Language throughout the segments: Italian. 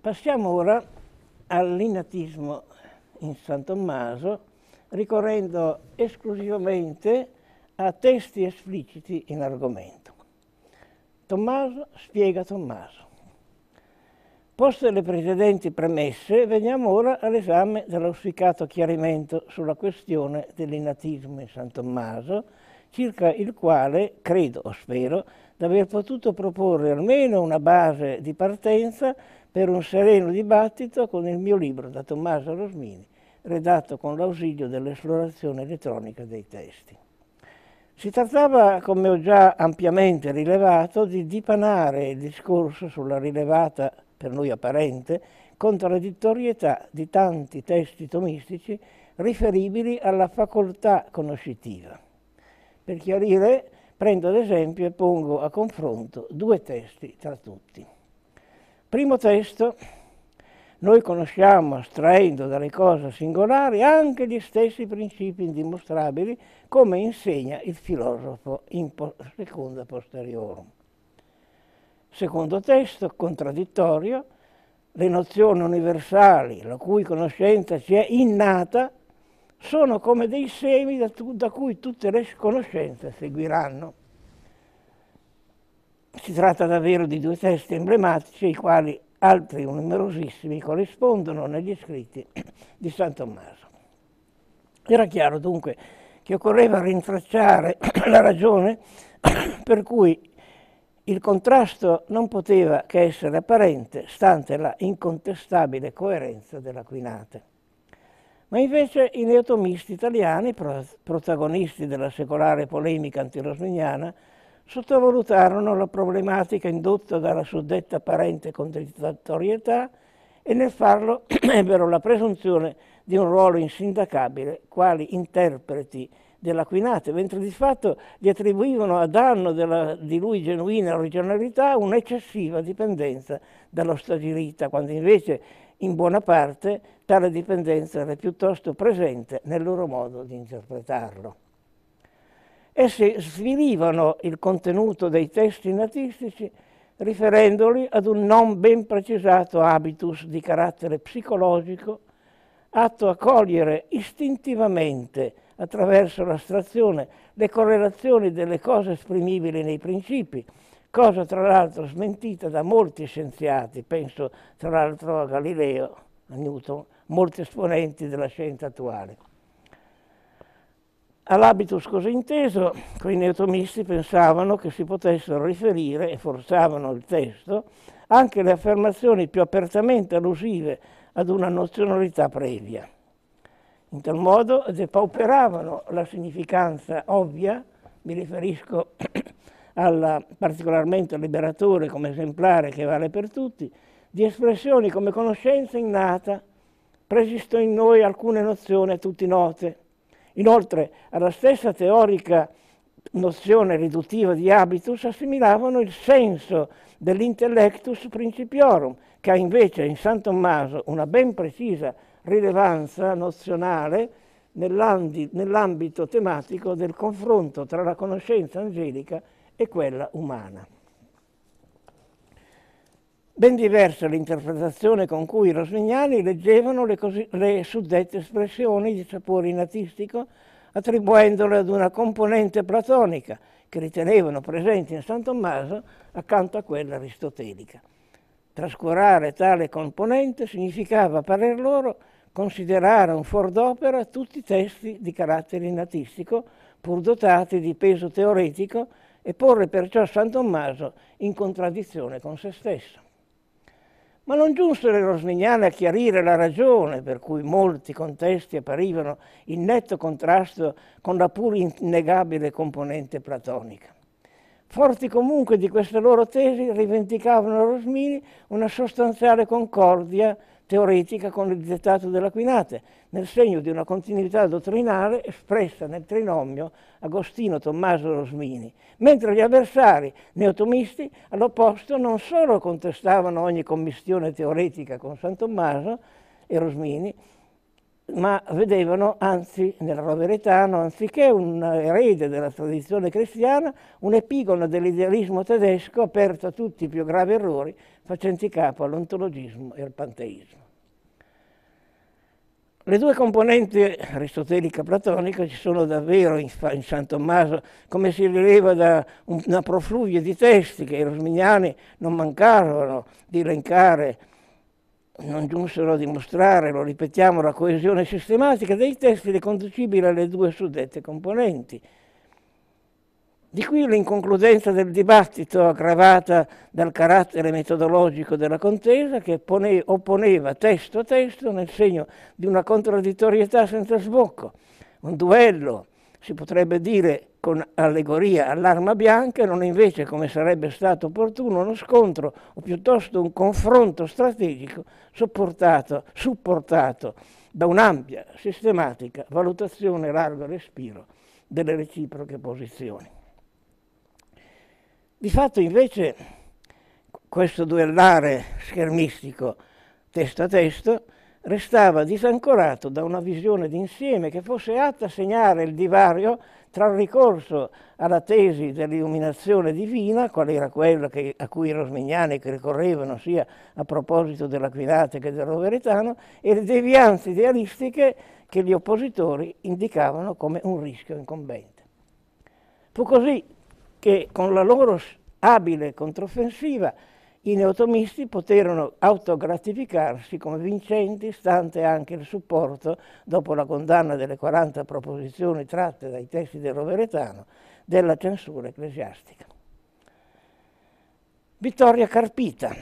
Passiamo ora all'inatismo in San Tommaso, ricorrendo esclusivamente a testi espliciti in argomento. Tommaso spiega Tommaso. Poste le precedenti premesse, veniamo ora all'esame dell'auspicato chiarimento sulla questione dell'inatismo in San Tommaso, circa il quale, credo o spero, di aver potuto proporre almeno una base di partenza per un sereno dibattito con il mio libro da Tommaso Rosmini, redatto con l'ausilio dell'esplorazione elettronica dei testi. Si trattava, come ho già ampiamente rilevato, di dipanare il discorso sulla rilevata, per noi apparente, contraddittorietà di tanti testi tomistici riferibili alla facoltà conoscitiva. Per chiarire, prendo ad esempio e pongo a confronto due testi tra tutti. Primo testo, noi conosciamo, astraendo dalle cose singolari, anche gli stessi principi indimostrabili, come insegna il filosofo in seconda posteriorum. Secondo testo, contraddittorio, le nozioni universali, la cui conoscenza ci è innata, sono come dei semi da, da cui tutte le conoscenze seguiranno. Si tratta davvero di due testi emblematici i quali altri numerosissimi corrispondono negli scritti di San Tommaso. Era chiaro dunque che occorreva rintracciare la ragione per cui il contrasto non poteva che essere apparente, stante la incontestabile coerenza della quinate. Ma invece i neotomisti italiani, protagonisti della secolare polemica antirosmignana, sottovalutarono la problematica indotta dalla suddetta apparente contraddittorietà e nel farlo ebbero la presunzione di un ruolo insindacabile quali interpreti dell'Aquinate, mentre di fatto gli attribuivano a danno della, di lui genuina originalità un'eccessiva dipendenza dallo stagirita, quando invece in buona parte tale dipendenza era piuttosto presente nel loro modo di interpretarlo. Essi svilivano il contenuto dei testi natistici riferendoli ad un non ben precisato habitus di carattere psicologico atto a cogliere istintivamente attraverso l'astrazione le correlazioni delle cose esprimibili nei principi, cosa tra l'altro smentita da molti scienziati, penso tra l'altro a Galileo, a Newton, molti esponenti della scienza attuale. All'abitus così inteso, quei neotomisti pensavano che si potessero riferire, e forzavano il testo, anche le affermazioni più apertamente allusive ad una nozionalità previa. In tal modo depauperavano la significanza ovvia, mi riferisco alla particolarmente liberatore come esemplare che vale per tutti, di espressioni come conoscenza innata, preesistono in noi alcune nozioni a tutti note, Inoltre, alla stessa teorica nozione riduttiva di habitus assimilavano il senso dell'intellectus principiorum, che ha invece in San Tommaso una ben precisa rilevanza nozionale nell'ambito tematico del confronto tra la conoscenza angelica e quella umana. Ben diversa l'interpretazione con cui i rosmignani leggevano le, le suddette espressioni di sapore inatistico attribuendole ad una componente platonica che ritenevano presente in San Tommaso accanto a quella aristotelica. Trascurare tale componente significava, a parer loro, considerare un fuor d'opera tutti i testi di carattere inatistico, pur dotati di peso teoretico, e porre perciò San Tommaso in contraddizione con se stesso. Ma non giunsero i rosmignani a chiarire la ragione per cui molti contesti apparivano in netto contrasto con la pur innegabile componente platonica. Forti comunque di queste loro tesi, rivendicavano Rosmini una sostanziale concordia teoretica con il dettato dell'Aquinate, nel segno di una continuità dottrinale espressa nel trinomio Agostino-Tommaso-Rosmini, mentre gli avversari neotomisti all'opposto non solo contestavano ogni commistione teoretica con San Tommaso e Rosmini, ma vedevano anzi nel Roveretano, anziché un erede della tradizione cristiana, un epigono dell'idealismo tedesco aperto a tutti i più gravi errori facenti capo all'ontologismo e al panteismo. Le due componenti aristotelica-platonica ci sono davvero in, in, San Tommaso, come si rileva da una profluvia di testi che i rosmignani non mancarono di elencare, non giunsero a dimostrare, lo ripetiamo, la coesione sistematica dei testi riconducibili alle due suddette componenti. Di qui l'inconcludenza del dibattito aggravata dal carattere metodologico della contesa che opponeva testo a testo nel segno di una contraddittorietà senza sbocco, un duello, si potrebbe dire con allegoria all'arma bianca, non invece come sarebbe stato opportuno uno scontro o piuttosto un confronto strategico supportato, supportato da un'ampia, sistematica valutazione largo respiro delle reciproche posizioni. Di fatto invece questo duellare schermistico testo a testo restava disancorato da una visione d'insieme che fosse atta a segnare il divario tra il ricorso alla tesi dell'illuminazione divina, qual era quella che, a cui i rosmignani ricorrevano sia a proposito dell'Aquilate che del Roveretano, e le devianze idealistiche che gli oppositori indicavano come un rischio incombente. Fu così che con la loro abile controffensiva i neotomisti poterono autogratificarsi come vincenti, stante anche il supporto, dopo la condanna delle 40 proposizioni tratte dai testi del Roveretano, della censura ecclesiastica. Vittoria Carpita,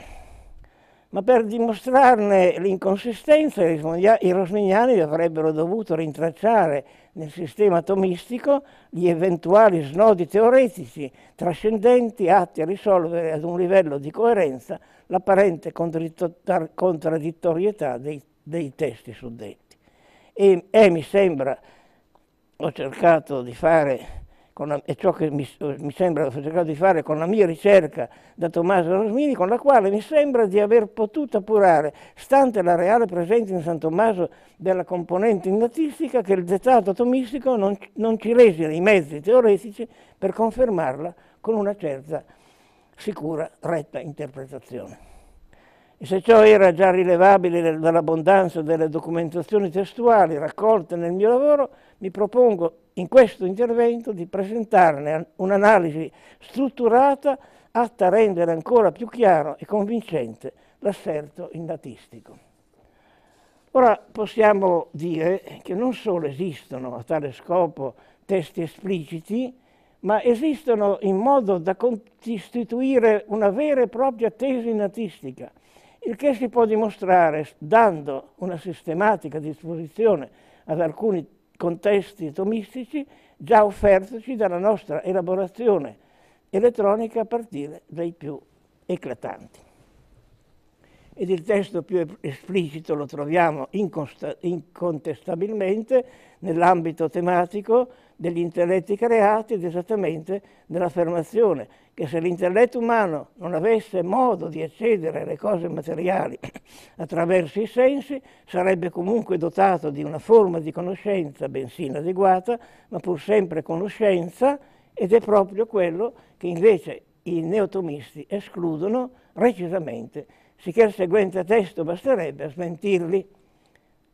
ma per dimostrarne l'inconsistenza i rosmignani avrebbero dovuto rintracciare nel sistema atomistico gli eventuali snodi teoretici trascendenti atti a risolvere ad un livello di coerenza l'apparente contraddittorietà dei, dei testi suddetti. E, e mi sembra, ho cercato di fare la, è ciò che mi, mi sembra ho cercato di fare con la mia ricerca da Tommaso Rosmini, con la quale mi sembra di aver potuto appurare, stante la reale presenza in San Tommaso della componente indatistica, che il dettato atomistico non, non ci lesina i mezzi teoretici per confermarla con una certa sicura, retta interpretazione. E se ciò era già rilevabile dall'abbondanza delle documentazioni testuali raccolte nel mio lavoro, mi propongo in questo intervento di presentarne un'analisi strutturata atta a rendere ancora più chiaro e convincente l'asserto innatistico. Ora possiamo dire che non solo esistono a tale scopo testi espliciti, ma esistono in modo da costituire una vera e propria tesi natistica, il che si può dimostrare dando una sistematica disposizione ad alcuni contesti tomistici già offertoci dalla nostra elaborazione elettronica a partire dai più eclatanti. Ed il testo più esplicito lo troviamo incontestabilmente nell'ambito tematico degli intelletti creati ed esattamente nell'affermazione che se l'intelletto umano non avesse modo di accedere alle cose materiali attraverso i sensi, sarebbe comunque dotato di una forma di conoscenza bensì inadeguata, ma pur sempre conoscenza, ed è proprio quello che invece i neotomisti escludono recisamente, sicché il seguente testo basterebbe a smentirli.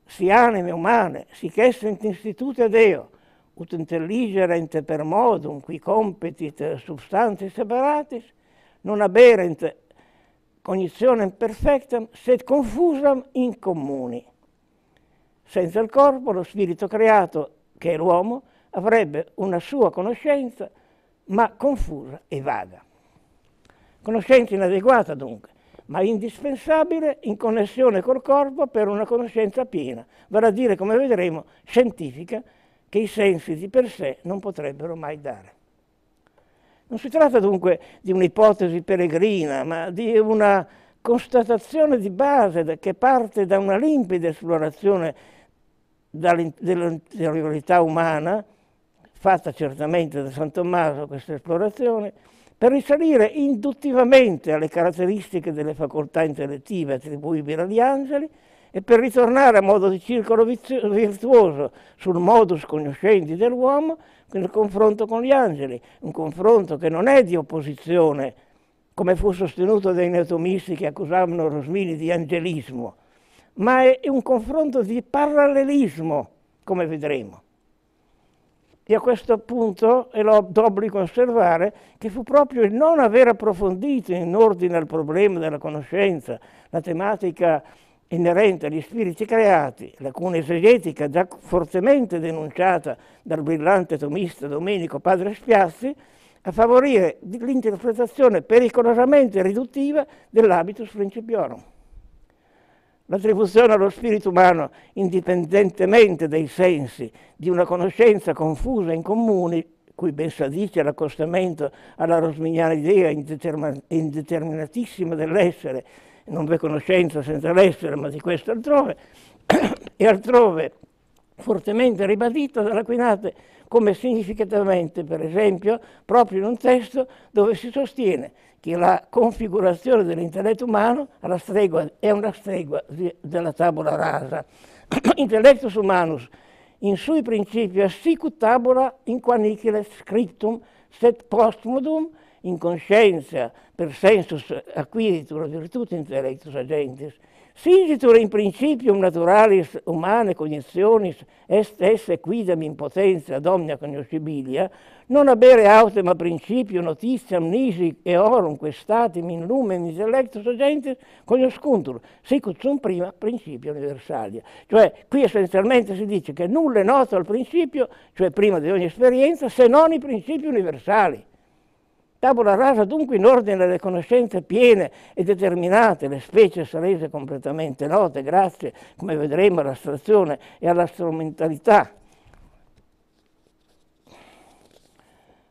Si anime umane, sicché sunt institute Deo, ut intelligerent per modum, qui competit substanti separatis, non aberent cognizione perfectam, sed confusam in communi. Senza il corpo, lo spirito creato, che è l'uomo, avrebbe una sua conoscenza, ma confusa e vaga. Conoscenza inadeguata dunque, ma indispensabile in connessione col corpo per una conoscenza piena, vale a dire, come vedremo, scientifica, che i sensi di per sé non potrebbero mai dare. Non si tratta dunque di un'ipotesi peregrina, ma di una constatazione di base che parte da una limpida esplorazione dell'interiorità umana, fatta certamente da San Tommaso questa esplorazione, per risalire induttivamente alle caratteristiche delle facoltà intellettive attribuibili agli angeli e per ritornare a modo di circolo virtuoso sul modus conoscenti dell'uomo nel confronto con gli angeli, un confronto che non è di opposizione, come fu sostenuto dai neotomisti che accusavano Rosmini di angelismo, ma è un confronto di parallelismo, come vedremo. E a questo punto è a osservare che fu proprio il non aver approfondito in ordine al problema della conoscenza, la tematica inerente agli spiriti creati, lacuna esegetica già fortemente denunciata dal brillante tomista Domenico Padre Spiazzi, a favorire l'interpretazione pericolosamente riduttiva dell'habitus principiorum. L'attribuzione allo spirito umano, indipendentemente dai sensi, di una conoscenza confusa in comuni, cui ben sadice l'accostamento alla rosmignana idea indeterminatissima dell'essere, non v'è conoscenza senza l'essere, ma di questo altrove, e altrove fortemente ribadito dall'Aquinate come significativamente, per esempio, proprio in un testo dove si sostiene che la configurazione dell'intelletto umano stregua, è una stregua di, della tabula rasa. Intellectus humanus, in sui principio sicut tabula in qua scriptum, set postmodum, in conscienza, per sensus acquiritur, virtut intellectus agentis, singitur in principium naturalis humane cognitionis est esse quidam in potenza domnia conoscibilia, non abere autem a principio notitiam nisi e orumque statim in lumen intellectus agentis conoscuntur, sicut sum prima principio universalia. Cioè, qui essenzialmente si dice che nulla è noto al principio, cioè prima di ogni esperienza, se non i principi universali. Tabula rasa dunque in ordine alle conoscenze piene e determinate, le specie salese completamente note, grazie, come vedremo, all'astrazione e alla strumentalità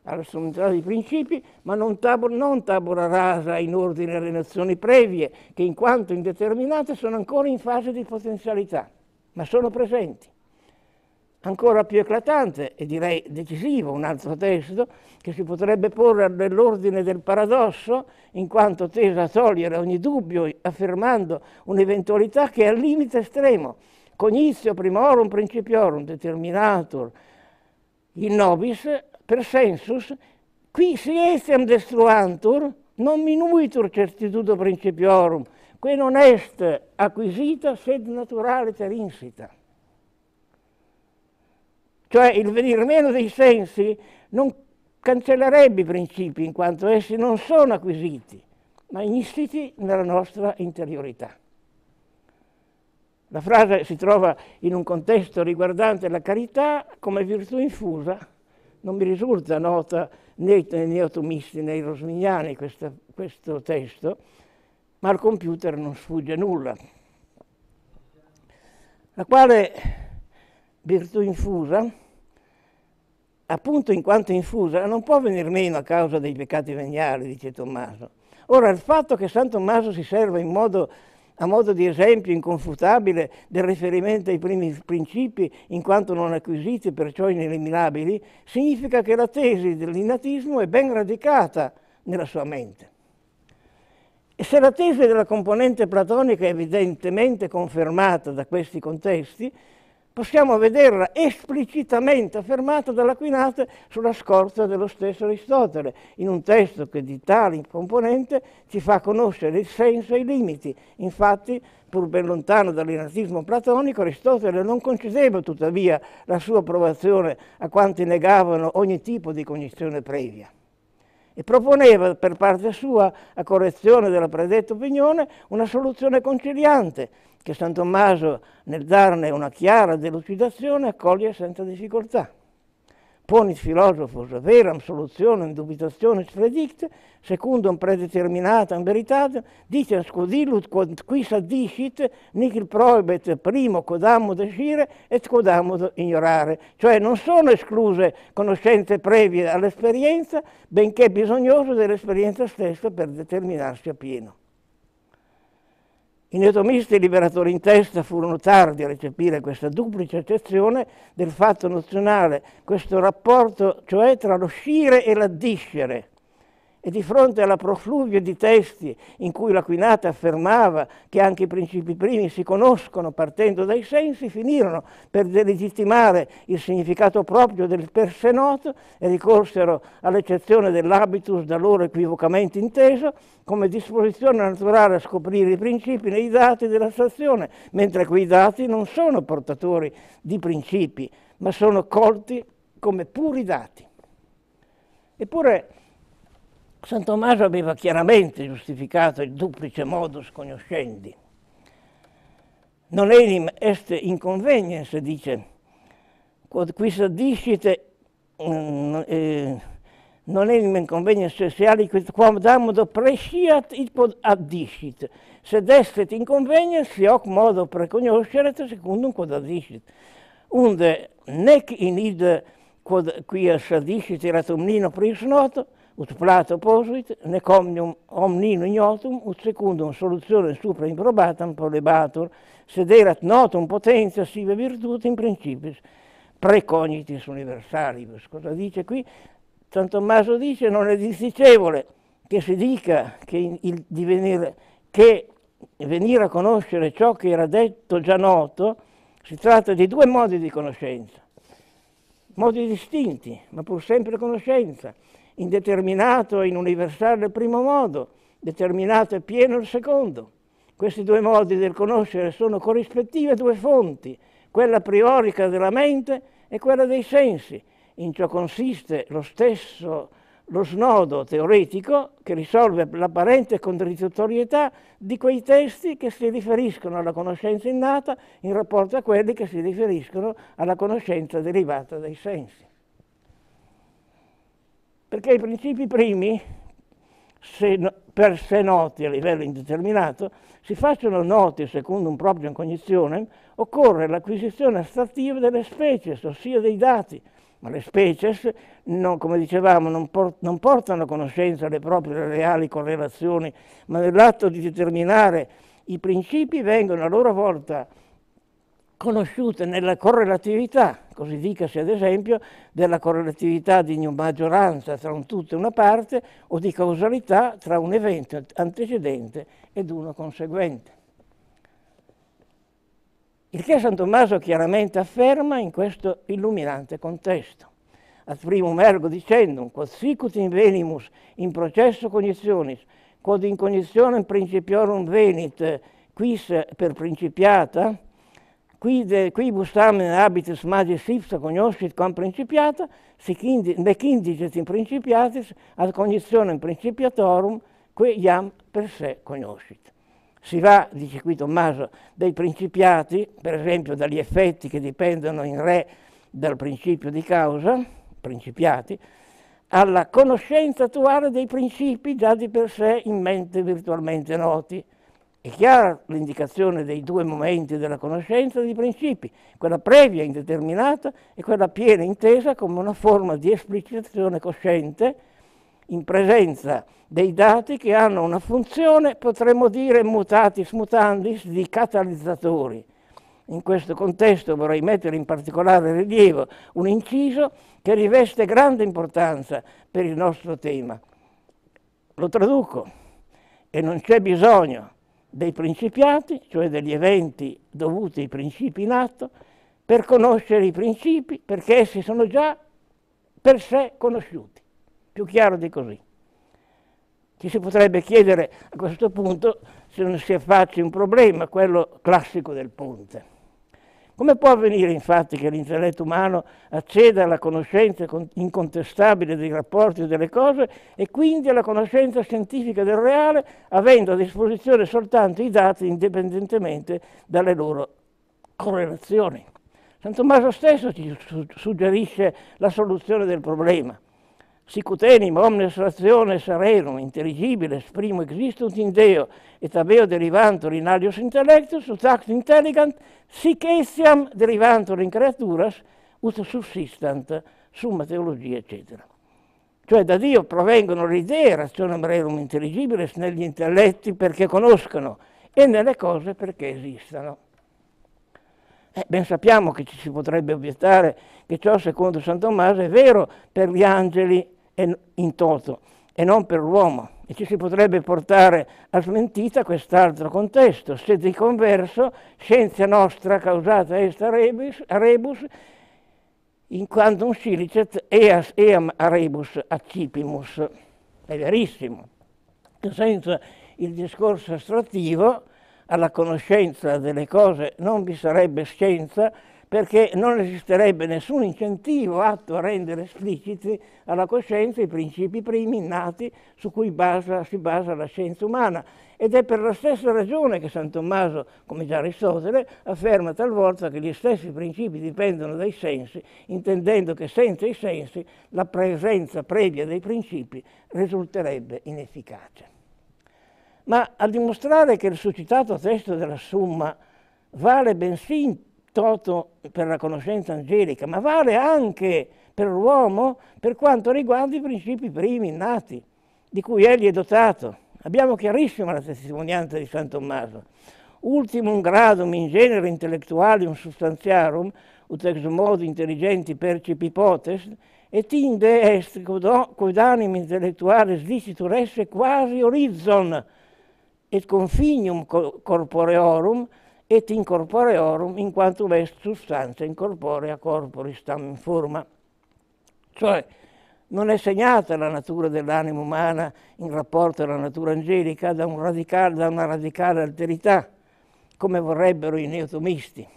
alla sommità dei principi, ma non, tab non tabula rasa in ordine alle nazioni previe, che in quanto indeterminate sono ancora in fase di potenzialità, ma sono presenti ancora più eclatante e direi decisivo, un altro testo che si potrebbe porre nell'ordine del paradosso in quanto tesa a togliere ogni dubbio affermando un'eventualità che è al limite estremo, cognizio primorum principiorum determinatur in nobis per sensus, qui si etiam destruantur non minuitur certitudo principiorum, qui non est acquisita sed naturale ter insita. Cioè il venir meno dei sensi non cancellerebbe i principi in quanto essi non sono acquisiti, ma insiti nella nostra interiorità. La frase si trova in un contesto riguardante la carità come virtù infusa. Non mi risulta nota né nei neotomisti né nei rosmignani questa, questo testo, ma al computer non sfugge nulla. La quale virtù infusa appunto in quanto infusa, non può venir meno a causa dei peccati veniali, dice Tommaso. Ora, il fatto che San Tommaso si serva modo, a modo di esempio inconfutabile del riferimento ai primi principi, in quanto non acquisiti e perciò ineliminabili, significa che la tesi dell'innatismo è ben radicata nella sua mente. E se la tesi della componente platonica è evidentemente confermata da questi contesti, possiamo vederla esplicitamente affermata dall'Aquinate sulla scorta dello stesso Aristotele, in un testo che di tale componente ci fa conoscere il senso e i limiti. Infatti, pur ben lontano dall'inatismo platonico, Aristotele non concedeva tuttavia la sua approvazione a quanti negavano ogni tipo di cognizione previa e proponeva per parte sua, a correzione della predetta opinione, una soluzione conciliante che San Tommaso, nel darne una chiara delucidazione, accoglie senza difficoltà ponit filosofus veram solutionem dubitationis predict, secundum predeterminatam veritatem, dicens quod illud quod quis addicit, nicil proibet primo quod amo descire et quod amo ignorare. Cioè non sono escluse conoscenze previe all'esperienza, benché bisognose dell'esperienza stessa per determinarsi appieno. I neotomisti e i liberatori in testa furono tardi a recepire questa duplice accezione del fatto nozionale, questo rapporto cioè tra lo scire e l'addiscere, e di fronte alla profluvia di testi in cui l'Aquinata affermava che anche i principi primi si conoscono partendo dai sensi, finirono per delegittimare il significato proprio del per se noto e ricorsero all'eccezione dell'habitus da loro equivocamente inteso come disposizione naturale a scoprire i principi nei dati della stazione, mentre quei dati non sono portatori di principi, ma sono colti come puri dati. Eppure San Tommaso aveva chiaramente giustificato il duplice modus conoscendi. Non enim est inconveniens, dice, quod quis discite um, eh, non enim inconveniens sociali, quam damodo presciat, id quod addiscit. Se estet inconveniens, si hoc modo preconosceret, secundum quod addiscit. Unde nec in id quod quia sadiscit erat omnino prius noto, ut plato posuit, necomnium omnino ignotum, ut secundum soluzione supra improbatam prolebatur, sed erat notum potentia sive virtute in principis precognitis universalibus. Cosa dice qui? San Tommaso dice non è disdicevole che si dica che, divenire, che venire a conoscere ciò che era detto già noto, si tratta di due modi di conoscenza, modi distinti, ma pur sempre conoscenza indeterminato e universale il primo modo, determinato e pieno il secondo. Questi due modi del conoscere sono corrispettive due fonti, quella priorica della mente e quella dei sensi. In ciò consiste lo stesso lo snodo teoretico che risolve l'apparente contraddittorietà di quei testi che si riferiscono alla conoscenza innata in rapporto a quelli che si riferiscono alla conoscenza derivata dai sensi. Perché i principi primi, se no, per sé noti a livello indeterminato, si facciano noti secondo un proprio cognizione, occorre l'acquisizione astrattiva delle specie, ossia dei dati, ma le species, non, come dicevamo, non, por non, portano a conoscenza le proprie reali correlazioni, ma nell'atto di determinare i principi vengono a loro volta conosciute nella correlatività, così dicasi ad esempio, della correlatività di maggioranza tra un tutto e una parte o di causalità tra un evento antecedente ed uno conseguente. Il che San Tommaso chiaramente afferma in questo illuminante contesto. Ad primo ergo dicendo, quod sicut in venimus in processo cognitionis, quod in cognitionem principiorum venit quis per principiata, Quid, quibus tamen habitus magis ipsa cognoscit quam principiata, sic indi, nec indigit in principiatis, ad cognizione principiatorum, que iam per se cognoscit. Si va, dice qui Tommaso, dai principiati, per esempio dagli effetti che dipendono in re dal principio di causa, principiati, alla conoscenza attuale dei principi già di per sé in mente virtualmente noti, è chiara l'indicazione dei due momenti della conoscenza dei principi, quella previa indeterminata e quella piena intesa come una forma di esplicitazione cosciente in presenza dei dati che hanno una funzione, potremmo dire, mutatis mutandis di catalizzatori. In questo contesto vorrei mettere in particolare rilievo un inciso che riveste grande importanza per il nostro tema. Lo traduco e non c'è bisogno dei principiati, cioè degli eventi dovuti ai principi in atto, per conoscere i principi, perché essi sono già per sé conosciuti. Più chiaro di così. Ci si potrebbe chiedere a questo punto se non si affacci un problema, quello classico del ponte. Come può avvenire infatti che l'intelletto umano acceda alla conoscenza incontestabile dei rapporti e delle cose e quindi alla conoscenza scientifica del reale, avendo a disposizione soltanto i dati indipendentemente dalle loro correlazioni? San Tommaso stesso ci suggerisce la soluzione del problema sicutenim omnes ratione serenum, intelligibile, primo existunt in Deo, et abeo derivantur in alios intellectus, ut act intelligant, sic essiam derivantur in creaturas, ut subsistant summa teologia, eccetera. Cioè da Dio provengono le idee, razione rerum intelligibiles, negli intelletti perché conoscono e nelle cose perché esistano. Eh, ben sappiamo che ci si potrebbe obiettare che ciò, secondo San Tommaso, è vero per gli angeli in toto e non per l'uomo. E ci si potrebbe portare a smentita quest'altro contesto, se di converso scienza nostra causata est a rebus, a rebus in quantum silicet eas eam a rebus accipimus. È verissimo, senza il discorso astrattivo alla conoscenza delle cose non vi sarebbe scienza perché non esisterebbe nessun incentivo atto a rendere espliciti alla coscienza i principi primi innati su cui basa, si basa la scienza umana. Ed è per la stessa ragione che San Tommaso, come già Aristotele, afferma talvolta che gli stessi principi dipendono dai sensi, intendendo che senza i sensi la presenza previa dei principi risulterebbe inefficace. Ma a dimostrare che il suscitato testo della Summa vale bensì toto per la conoscenza angelica, ma vale anche per l'uomo per quanto riguarda i principi primi innati di cui egli è dotato. Abbiamo chiarissima la testimonianza di San Tommaso. Ultimum gradum in genere intellectualium substantiarum, ut ex modo intelligenti percipi potest, et inde est quod anim intellectuales dicitur esse quasi horizon et confinium corporeorum, et incorporeorum in quanto vest sostanza incorporea corporis tam in forma. Cioè, non è segnata la natura dell'anima umana in rapporto alla natura angelica da, un radicale, da una radicale alterità, come vorrebbero i neotomisti,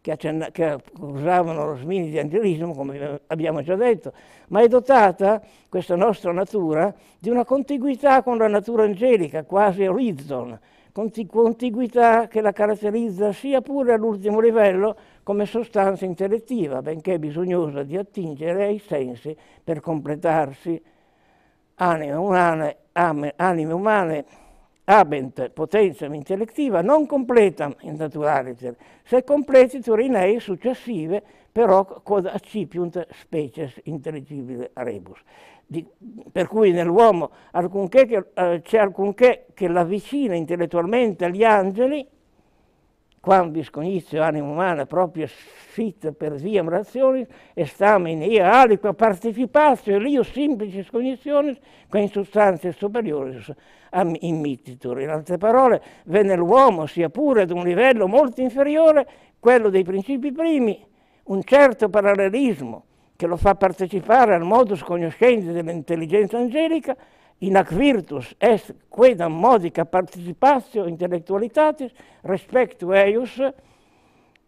che, che usavano lo smini di angelismo, come abbiamo già detto, ma è dotata questa nostra natura di una contiguità con la natura angelica, quasi horizon, contiguità che la caratterizza sia pure all'ultimo livello come sostanza intellettiva, benché bisognosa di attingere ai sensi per completarsi. Anime umane, ame, anime umane abent potenziam intellettiva non completam in naturaliter, se completitur in ei successive però quod accipiunt species intelligibile rebus di, per cui nell'uomo eh, c'è alcunché che l'avvicina intellettualmente agli angeli, quam visconizio anima umana propria fit per via rationis, estamine ia aliqua participatio elio semplice cognitionis, che in sostanze superioris am immittitur. In altre parole, venne nell'uomo sia pure ad un livello molto inferiore, quello dei principi primi, un certo parallelismo che lo fa partecipare al modus conoscendi dell'intelligenza angelica, in ac virtus est quedam modica participatio intellectualitatis respectu eius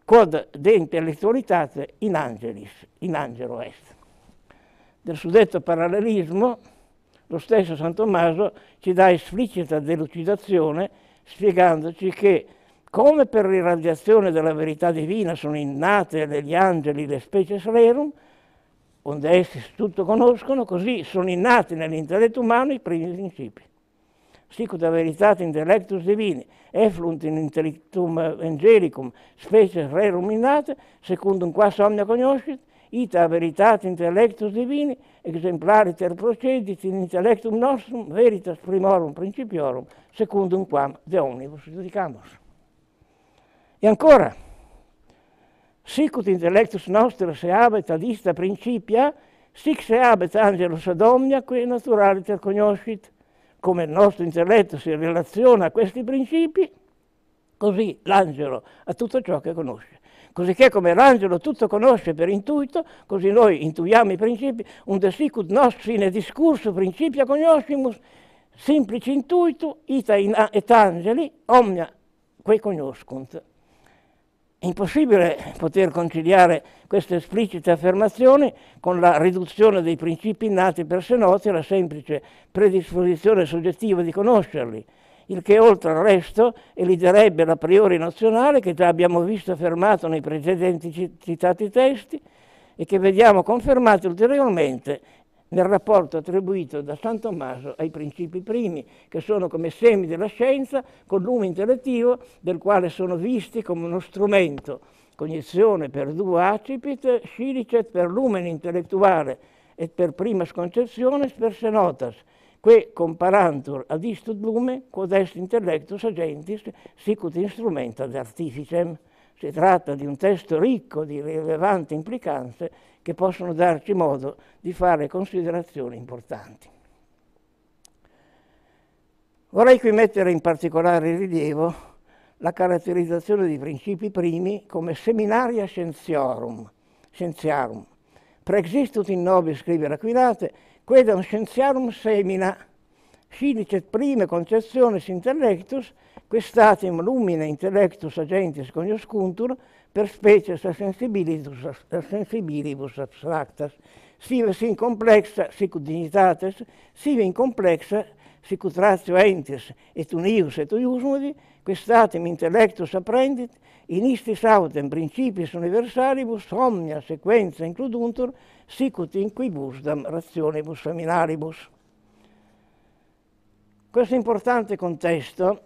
quod de intellettualitate in angelis, in angelo est. Del suddetto parallelismo lo stesso San Tommaso ci dà esplicita delucidazione spiegandoci che come per l'irradiazione della verità divina sono innate negli angeli le specie slerum, onde essi tutto conoscono, così sono innati nell'intelletto umano i primi principi. Sicut veritat intellectus divini, efflunt in intellectum angelicum, specie rerum innate, secundum qua somnia conoscit, ita veritat intellectus divini, exemplari ter procedit in intellectum nostrum, veritas primorum principiorum, secundum quam de omnibus giudicamus. E ancora, sicut intellectus nostra se habet ad ista principia, sic se habet angelus ad qui naturaliter conoscit. Come il nostro intelletto si relaziona a questi principi, così l'angelo a tutto ciò che conosce. Cosicché come l'angelo tutto conosce per intuito, così noi intuiamo i principi, un de sicut nos sine discurso principia conoscimus, semplice intuito, ita in et angeli, omnia quei conoscunt. È impossibile poter conciliare queste esplicite affermazioni con la riduzione dei principi innati per sé noti alla semplice predisposizione soggettiva di conoscerli, il che oltre al resto eliderebbe la priori nazionale che già abbiamo visto affermato nei precedenti citati testi e che vediamo confermato ulteriormente nel rapporto attribuito da San Tommaso ai principi primi, che sono come semi della scienza, con lume intellettivo del quale sono visti come uno strumento, cognizione per duo accipit, scilicet per lumen intellettuale e per prima sconcezione per senotas, que comparantur ad istud lume, quod est intellectus agentis, sicut instrumenta d'artificem. Si tratta di un testo ricco di rilevanti implicanze che possono darci modo di fare considerazioni importanti. Vorrei qui mettere in particolare in rilievo la caratterizzazione dei principi primi come seminaria scienziarum, scienziarum. Preexistut in nobis, scrive Aquilate, quedam scienziarum semina, silicet prime conceptiones intellectus, questatim lumine intellectus agentes coniuscuntur, per specie sa sensibilibus, sensibilibus abstractas, sive sin complexa sic dignitates, sive in complexa sic ut ratio entes et unius et uius questatem intellectus apprendit, in istis autem principis universalibus omnia sequenza includuntur, sicut in quibus dam rationibus seminaribus. Questo importante contesto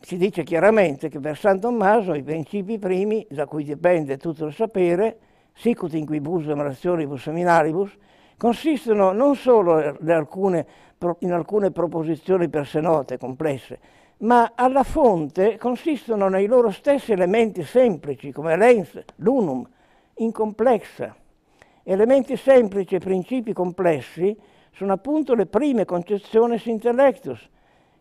si dice chiaramente che per San Tommaso i principi primi, da cui dipende tutto il sapere, sicut in quibus demorationibus seminaribus, consistono non solo alcune, in alcune proposizioni per se note, complesse, ma alla fonte consistono nei loro stessi elementi semplici, come l'ens, l'unum, in incomplexa. Elementi semplici e principi complessi sono appunto le prime concezioni sintellectus,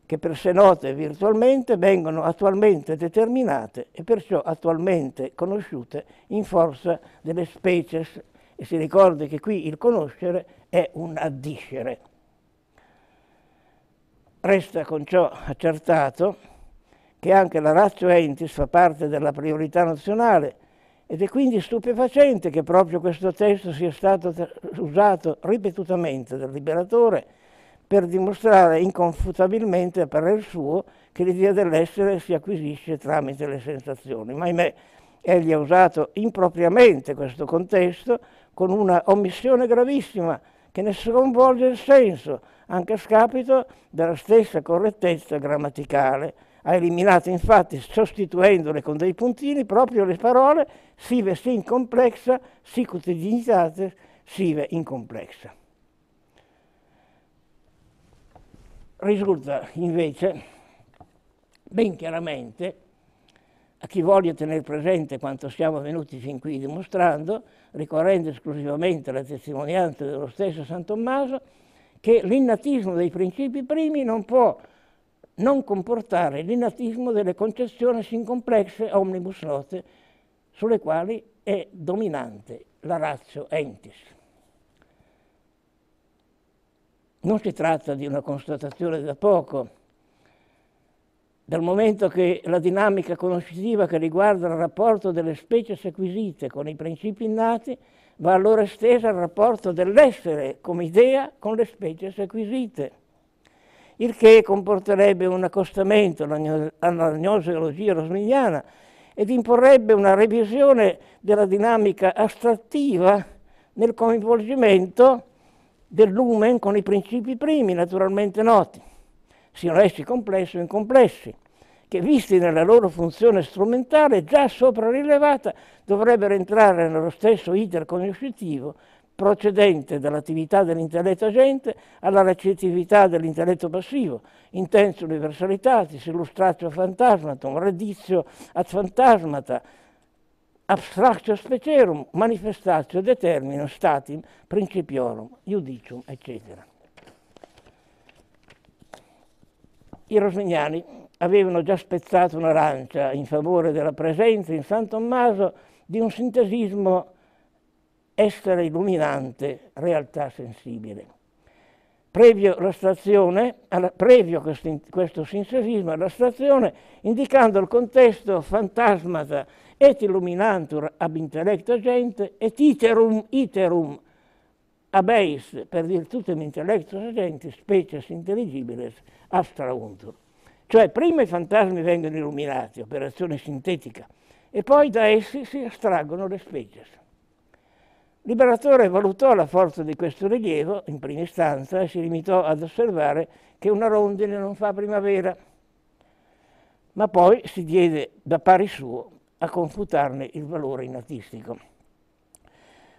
che per se note virtualmente vengono attualmente determinate e perciò attualmente conosciute in forza delle species e si ricorda che qui il conoscere è un addiscere. Resta con ciò accertato che anche la ratio entis fa parte della priorità nazionale ed è quindi stupefacente che proprio questo testo sia stato usato ripetutamente dal liberatore per dimostrare inconfutabilmente a parer suo che l'idea dell'essere si acquisisce tramite le sensazioni. Ma ahimè, egli ha usato impropriamente questo contesto con una omissione gravissima che ne sconvolge il senso, anche a scapito della stessa correttezza grammaticale. Ha eliminato infatti, sostituendole con dei puntini, proprio le parole sive sin complexa, sicut dignitate, sive in complexa. Risulta invece ben chiaramente a chi voglia tenere presente quanto siamo venuti fin qui dimostrando, ricorrendo esclusivamente alla testimonianza dello stesso San Tommaso, che l'innatismo dei principi primi non può non comportare l'innatismo delle concezioni sincomplesse omnibus note sulle quali è dominante la ratio entis. Non si tratta di una constatazione da poco, dal momento che la dinamica conoscitiva che riguarda il rapporto delle specie acquisite con i principi innati va allora estesa al rapporto dell'essere come idea con le specie acquisite, il che comporterebbe un accostamento alla gnoseologia rosmigliana ed imporrebbe una revisione della dinamica astrattiva nel coinvolgimento del lumen con i principi primi, naturalmente noti, siano essi complessi o incomplessi, che visti nella loro funzione strumentale già sopra rilevata dovrebbero entrare nello stesso iter conoscitivo procedente dall'attività dell'intelletto agente alla recettività dell'intelletto passivo, intenso universalitatis, illustratio fantasmatum, radizio ad fantasmata, abstractio specerum, manifestatio determino statim principiorum, iudicium, eccetera. I rosignani avevano già spezzato un'arancia in favore della presenza in San Tommaso di un sintesismo essere illuminante, realtà sensibile. Previo, alla, previo questo, questo sintesismo stazione, indicando il contesto fantasmata et illuminantur ab intellecta gent, et iterum, iterum ab eis, per virtutem intellectus agenti, species intelligibiles, astrauntur. Cioè, prima i fantasmi vengono illuminati, operazione sintetica, e poi da essi si estraggono le species. Liberatore valutò la forza di questo rilievo, in prima istanza, e si limitò ad osservare che una rondine non fa primavera, ma poi si diede da pari suo a confutarne il valore inatistico.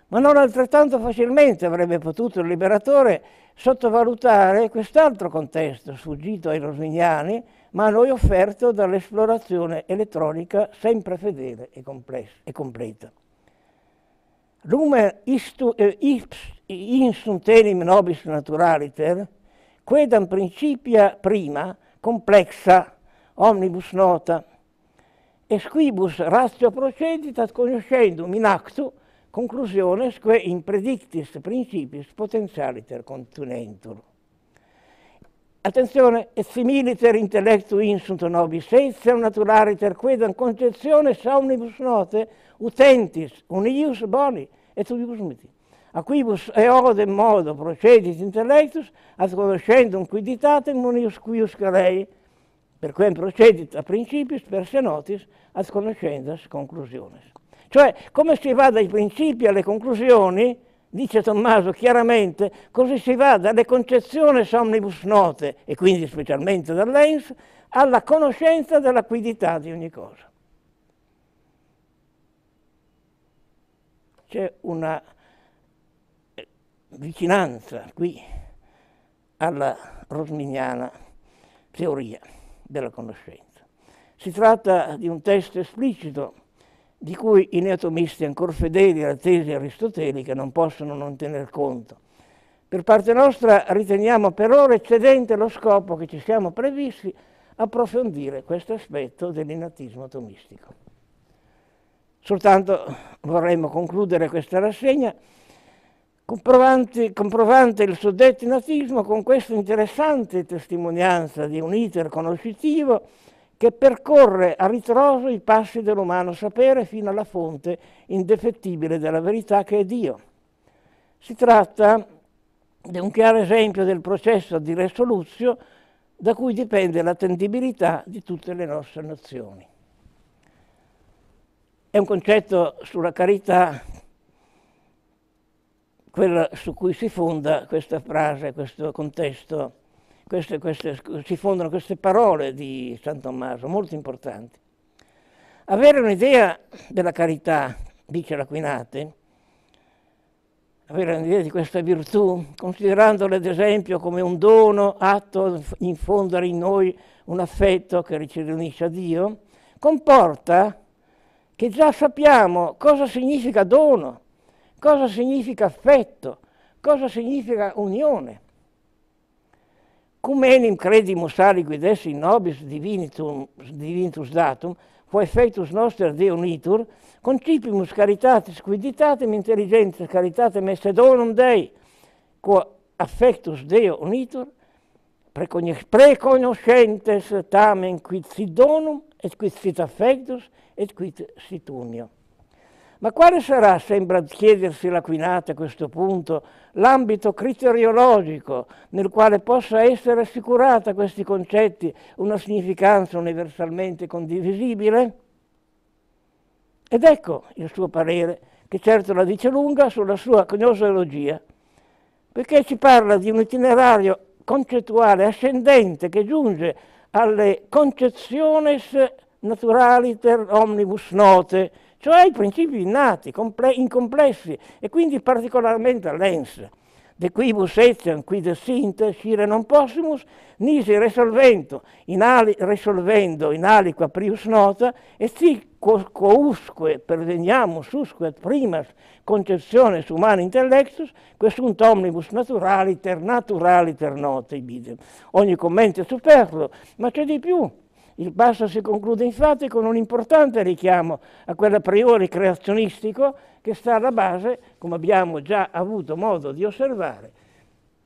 Ma non altrettanto facilmente avrebbe potuto il liberatore sottovalutare quest'altro contesto sfuggito ai rosmignani, ma a noi offerto dall'esplorazione elettronica sempre fedele e, e completa. Lumen istu, eh, ips, insum tenim nobis naturaliter, quedam principia prima, complexa, omnibus nota, Esquibus ratio procedit ad conoscendum in actu conclusiones que in predictis principis potentialiter continentur. Attenzione, et similiter intellectu insunt nobis etiam naturaliter quedam conceptiones omnibus note utentis unius boni et ubius miti. A quibus eodem modo procedit intellectus ad conoscendum quiditatem unius quius calei per quem procedit a principis, per se notis ad conoscendas conclusiones. Cioè, come si va dai principi alle conclusioni, dice Tommaso chiaramente, così si va dalle concezioni somnibus note, e quindi specialmente dall'ENS, alla conoscenza della quidità di ogni cosa. C'è una eh, vicinanza qui alla rosminiana teoria della conoscenza. Si tratta di un testo esplicito di cui i neotomisti ancora fedeli alla tesi aristotelica non possono non tener conto. Per parte nostra riteniamo per ora eccedente lo scopo che ci siamo previsti approfondire questo aspetto dell'inatismo tomistico. Soltanto vorremmo concludere questa rassegna comprovante, il suddetto nazismo con questa interessante testimonianza di un iter conoscitivo che percorre a ritroso i passi dell'umano sapere fino alla fonte indefettibile della verità che è Dio. Si tratta di un chiaro esempio del processo di resoluzio da cui dipende l'attendibilità di tutte le nostre nazioni. È un concetto sulla carità quella su cui si fonda questa frase, questo contesto, queste, queste, si fondano queste parole di San Tommaso, molto importanti. Avere un'idea della carità, dice l'Aquinate, avere un'idea di questa virtù, considerandola ad esempio come un dono atto a infondere in noi un affetto che ci riunisce a Dio, comporta che già sappiamo cosa significa dono, cosa significa affetto, cosa significa unione. Cum enim credimus aliquid essi nobis divinitum, divinitus datum, quo effectus noster Deo unitur, concipimus caritatis quiditatem intelligentes caritatem esse donum Dei, quo affectus Deo unitur, preconoscentes tamen quid sit donum, et quid sit affectus, et quid sit unio. Ma quale sarà, sembra chiedersi l'Aquilata a questo punto, l'ambito criteriologico nel quale possa essere assicurata a questi concetti una significanza universalmente condivisibile? Ed ecco il suo parere, che certo la dice lunga sulla sua gnosologia, perché ci parla di un itinerario concettuale ascendente che giunge alle conceptiones naturaliter omnibus note, cioè i principi innati, comple incomplessi e quindi particolarmente all'ens. De quibus etiam, qui de sinte, scire non possimus, nisi resolvendo, in ali, resolvendo in aliqua prius nota, e si quousque perveniamus usque primas conceptiones humana intellectus, quesunt omnibus naturaliter, naturaliter nota, ibidem. Ogni commento è superfluo, ma c'è di più. Il passo si conclude infatti con un importante richiamo a quel priori creazionistico che sta alla base, come abbiamo già avuto modo di osservare,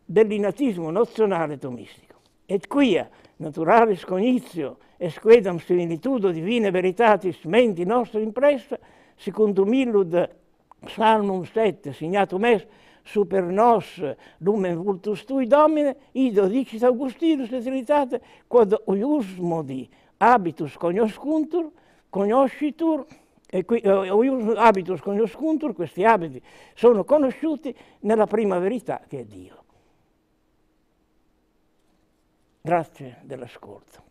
dell'inatismo nozionale tomistico. Et quia naturalis cognitio quedam similitudo divine veritatis menti nostri impressa, secondo illud salmum 7, signatum est, super nos lumen vultus tui domine, ido dicit Augustinus le Trinitate, quod oius modi habitus cognoscuntur, conoscitur, e qui, oius eh, habitus cognoscuntur, questi abiti sono conosciuti nella prima verità che è Dio. Grazie dell'ascolto.